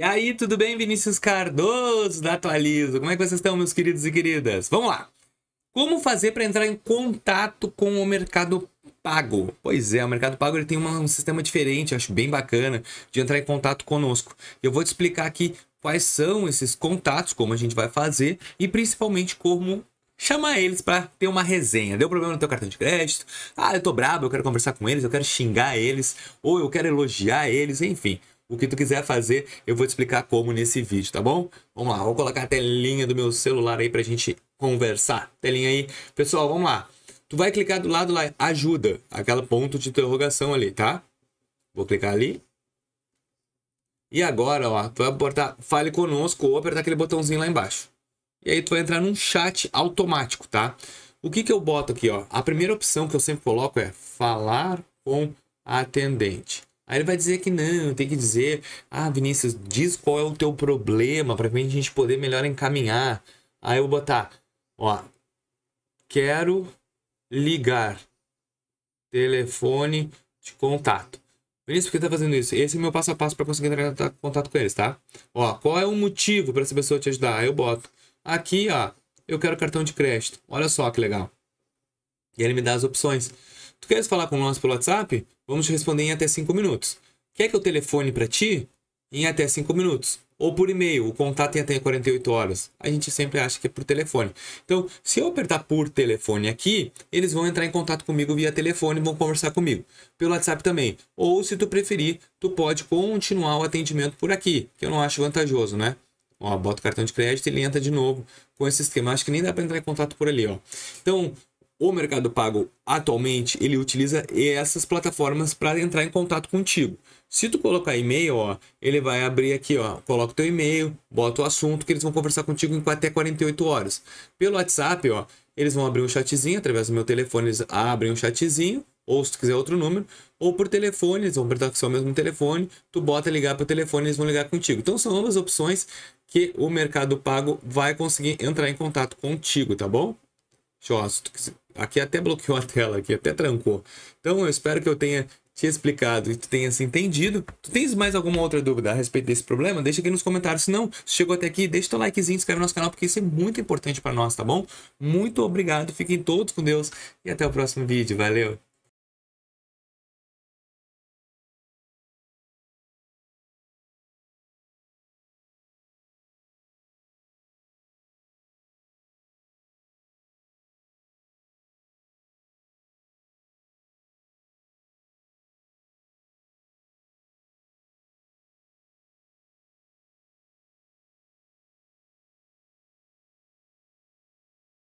E aí, tudo bem, Vinícius Cardoso da Atualizo? Como é que vocês estão, meus queridos e queridas? Vamos lá! Como fazer para entrar em contato com o mercado pago? Pois é, o mercado pago ele tem uma, um sistema diferente, acho bem bacana, de entrar em contato conosco. Eu vou te explicar aqui quais são esses contatos, como a gente vai fazer e principalmente como chamar eles para ter uma resenha. Deu problema no teu cartão de crédito? Ah, eu tô brabo, eu quero conversar com eles, eu quero xingar eles, ou eu quero elogiar eles, enfim. O que tu quiser fazer, eu vou te explicar como nesse vídeo, tá bom? Vamos lá, vou colocar a telinha do meu celular aí pra gente conversar. Telinha aí. Pessoal, vamos lá. Tu vai clicar do lado lá, ajuda, aquela ponto de interrogação ali, tá? Vou clicar ali. E agora, ó, tu vai botar fale conosco ou apertar aquele botãozinho lá embaixo. E aí tu vai entrar num chat automático, tá? O que que eu boto aqui, ó? A primeira opção que eu sempre coloco é falar com atendente. Aí ele vai dizer que não, tem que dizer, ah, Vinícius, diz qual é o teu problema para a gente poder melhor encaminhar. Aí eu vou botar, ó, quero ligar telefone de contato. Vinícius, por que tá fazendo isso? Esse é o meu passo a passo para conseguir entrar em contato com eles, tá? Ó, qual é o motivo para essa pessoa te ajudar? Aí eu boto. Aqui, ó, eu quero cartão de crédito. Olha só que legal. E ele me dá as opções. Tu queres falar com nós pelo WhatsApp? Vamos te responder em até 5 minutos. Quer que eu telefone para ti? Em até 5 minutos. Ou por e-mail, o contato em até 48 horas. A gente sempre acha que é por telefone. Então, se eu apertar por telefone aqui, eles vão entrar em contato comigo via telefone e vão conversar comigo. Pelo WhatsApp também. Ou, se tu preferir, tu pode continuar o atendimento por aqui, que eu não acho vantajoso, né? Ó, bota o cartão de crédito e ele entra de novo com esse esquema. Acho que nem dá para entrar em contato por ali, ó. Então, o Mercado Pago atualmente ele utiliza essas plataformas para entrar em contato contigo. Se tu colocar e-mail, ó, ele vai abrir aqui, ó, coloca teu e-mail, bota o assunto que eles vão conversar contigo em até 48 horas. Pelo WhatsApp, ó, eles vão abrir um chatzinho através do meu telefone, eles abrem um chatzinho, ou se tu quiser outro número, ou por telefone, eles vão apertar só o mesmo telefone, tu bota ligar pro telefone, eles vão ligar contigo. Então são ambas opções que o Mercado Pago vai conseguir entrar em contato contigo, tá bom? Deixa eu, se tu quiser Aqui até bloqueou a tela, aqui até trancou. Então eu espero que eu tenha te explicado e tu tenha se entendido. Tu tens mais alguma outra dúvida a respeito desse problema? Deixa aqui nos comentários. Se não, se chegou até aqui, deixa teu likezinho, inscreve no nosso canal, porque isso é muito importante para nós, tá bom? Muito obrigado, fiquem todos com Deus e até o próximo vídeo. Valeu!